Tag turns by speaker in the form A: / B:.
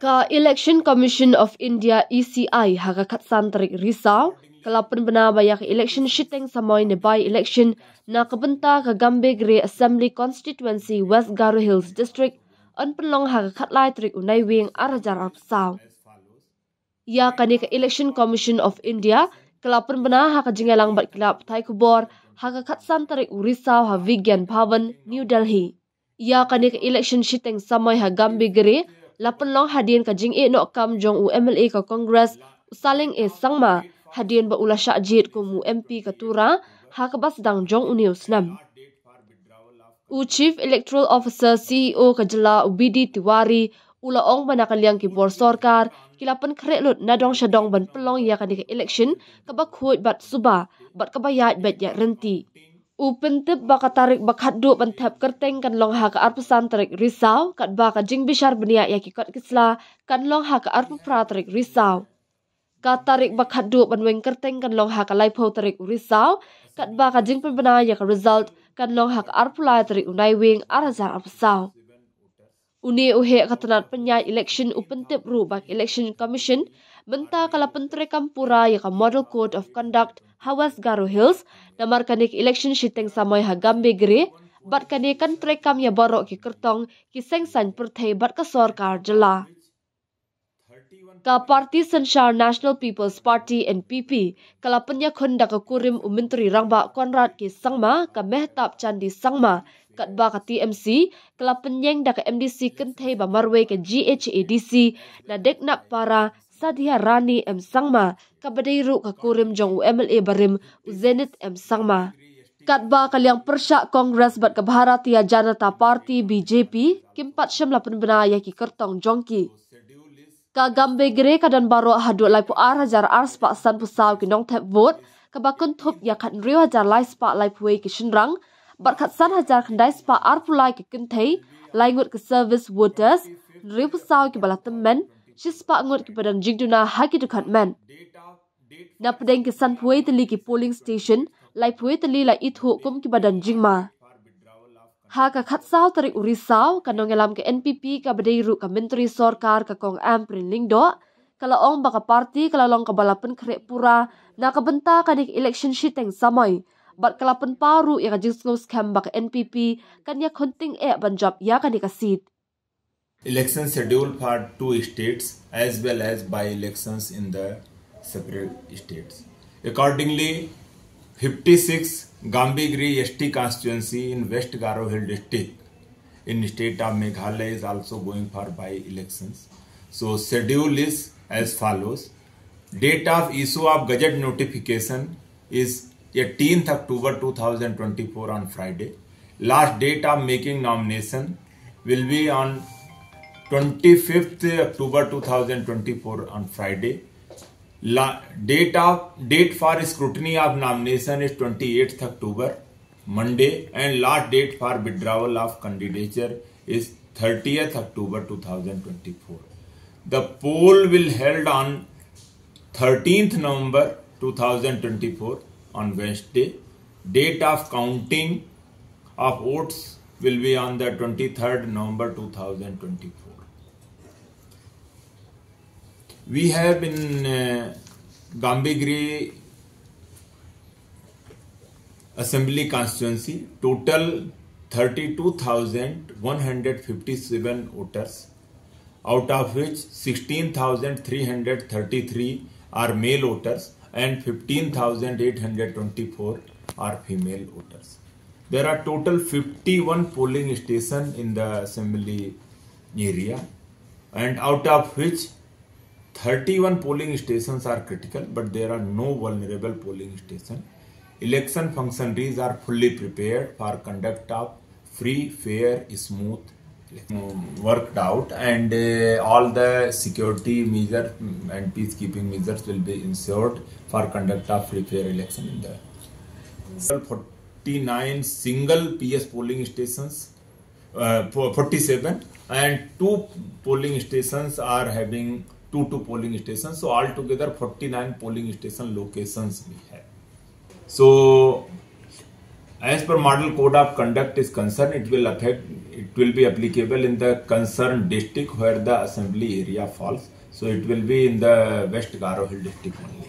A: Ka Election Commission of India ECI haga kat khatsantri risau kalapun bena bayak election shiteng samoy ne by election na kabunta ka Gambe Grey Assembly Constituency West Garo Hills District an penlong haga khatlai trik unai wing arajar ap sau. Ya kani ka Election Commission of India kalapun bena haga jingelang bat kilap thai kubor haga khatsantri risau ha Vigyan Bhavan New Delhi ia kan ke election shi teng samai ha gambi gri lapan long hadin ka jing e no kam jong u mla ka congress saling e sangma hadin ba ula sha jit ko mu mp ka tura ha ka bas dang jong u news nam u chief electoral officer ceo ka jala u bd tiwari ula ong mana ka liang ki bor sarkar kilapan khre lut na dong sha dong ban plong ya ka election ka ba khuoi bat suba bat ka ba yat bet ya renti U pentep baka tarik baka duk pentep kerteng kan long haka arpa santerik risau kat baka jing bishar benia ya kikot kisla kan long haka arpa pratrik risau. Ka tarik baka duk banweng kerteng kan long haka laipo tarik risau kat baka jing pembena ya ka result kan long haka arpa lai tarik unai wing arazan arpa saw. Uni uhe katanat penyai election u pentep ru bak election commission mentah kala pentere kampura ya ka model code of conduct Hawas Garo Hills na markanik election shiteng samoy ha Gambi Gri bat kani kan trekam ya baro ki kertong ki seng san perthai bat ka sorkar jela. Ka Parti Sanshar National People's Party NPP kala penya khunda ka kurim u menteri rangba Konrad ki Sangma ka Mehtab Chandi Sangma kat ba ka TMC kala penyeng da ka MDC kenthai ba marwe ka GHADC na deknap para Sadia Rani M. Sangma, Kabadiru Kakurim Jong MLA Barim, Uzenit M. Sangma. Katba kaliang persya Kongres Bat Kabahara Tia Janata Party BJP, Kimpat Syam Lapan Bena Yaki Kertong Jongki. Kagambe gere kadan baru hadut laipu puar hajar ar sepak san pusau ki nong tep vot, kabakun tup yakat kat nriw hajar lai sepak laipu ki shinrang, bat kat san hajar kandai spak ar pulai ki kentai, lai ngut ke service voters, nriw pusau ki balatemen, ᱥᱤᱥᱯᱟ ᱟᱝᱜᱚᱨ ᱠᱤ ᱯᱟᱨᱟᱱ ᱡᱤᱜᱫᱩᱱᱟ ᱦᱟᱠᱤ ᱫᱩᱠᱷᱟᱱ ᱢᱮᱱ ᱱᱟᱯᱫᱮᱝ ᱠᱤ ᱥᱟᱱᱯᱩᱭᱮᱛ ᱞᱤᱠᱤ ᱯᱚᱞᱤᱝ ᱥᱴᱮᱥᱚᱱ ᱞᱟᱭᱯᱩᱭᱮᱛ ᱞᱤᱞᱟ ᱤᱛᱷᱩ ᱠᱩᱢ ᱠᱤ ᱯᱟᱨᱟᱱ ᱡᱤᱜᱢᱟ ᱦᱟᱠᱟ ᱠᱷᱟᱛᱥᱟᱣ ᱛᱟᱨᱤ ᱩᱨᱤᱥᱟᱣ ᱠᱟᱱᱚᱝᱮᱞᱟᱢ ᱠᱮ ᱮᱱᱯᱤᱯᱤ ᱠᱟᱵᱟᱫᱮ ᱨᱩ ᱠᱟᱢᱤᱱᱛᱨᱤ ᱥᱚᱨᱠᱟᱨ ᱠᱟ ᱠᱚᱝ ᱟᱢ ᱯᱨᱤᱱᱞᱤᱝ ᱫᱚ ᱠᱟᱞᱟ ᱚᱝ ᱵᱟᱠᱟ ᱯᱟᱨᱴᱤ ᱠᱟᱞᱟ ᱞᱚᱝ ᱠᱟ ᱵᱟᱞᱟᱯᱱ ᱠᱷᱨᱮ ᱯᱩᱨᱟ ᱱᱟᱠᱟ ᱵᱟᱱᱛᱟ ᱠᱟᱱᱤᱠ ᱤᱞᱮᱠᱥᱚᱱ ᱥᱤᱴᱮᱝ ᱥᱟᱢᱚᱭ ᱵᱟᱨ ᱠᱟᱞᱟᱯᱱ ᱯᱟᱨᱩ ᱮᱜᱟ ᱡᱤᱥᱱᱚᱥ ᱠᱷᱮᱢ ᱵᱟᱠᱟ ᱮᱱᱯᱤᱯᱤ ᱠᱟᱱᱭᱟ ᱠᱷᱚᱱᱛᱤᱝ ᱮ ᱵᱟᱱᱡᱟᱯ ᱭᱟ ᱠᱟᱱᱤᱠᱟ seat
B: Election schedule for two states as well as by elections in the separate states. Accordingly, 56 Gambigri ST constituency in West Garo Hill district in state of Meghalaya is also going for by elections. So schedule is as follows. Date of issue of Gazette notification is 18th October 2024 on Friday. Last date of making nomination will be on twenty fifth October two thousand twenty four on Friday date of date for scrutiny of nomination is 28th October Monday and last date for withdrawal of candidature is 30th October 2024 the poll will held on 13th November 2024 on Wednesday date of counting of votes will be on the 23rd November 2024 We have in uh, Gambigri assembly constituency total 32,157 voters out of which 16,333 are male voters and 15,824 are female voters. There are total 51 polling stations in the assembly area and out of which 31 polling stations are critical, but there are no vulnerable polling stations. Election functionaries are fully prepared for conduct of free, fair, smooth, worked out, and uh, all the security measures mm, and peacekeeping measures will be ensured for conduct of free, fair election in the 49 single PS polling stations, uh, 47, and two polling stations are having two two polling station so all together forty nine polling station location भी है so as per model code of conduct is concern it will affect it will be applicable in the concern district where the assembly area falls so it will be in the west Garo hill district district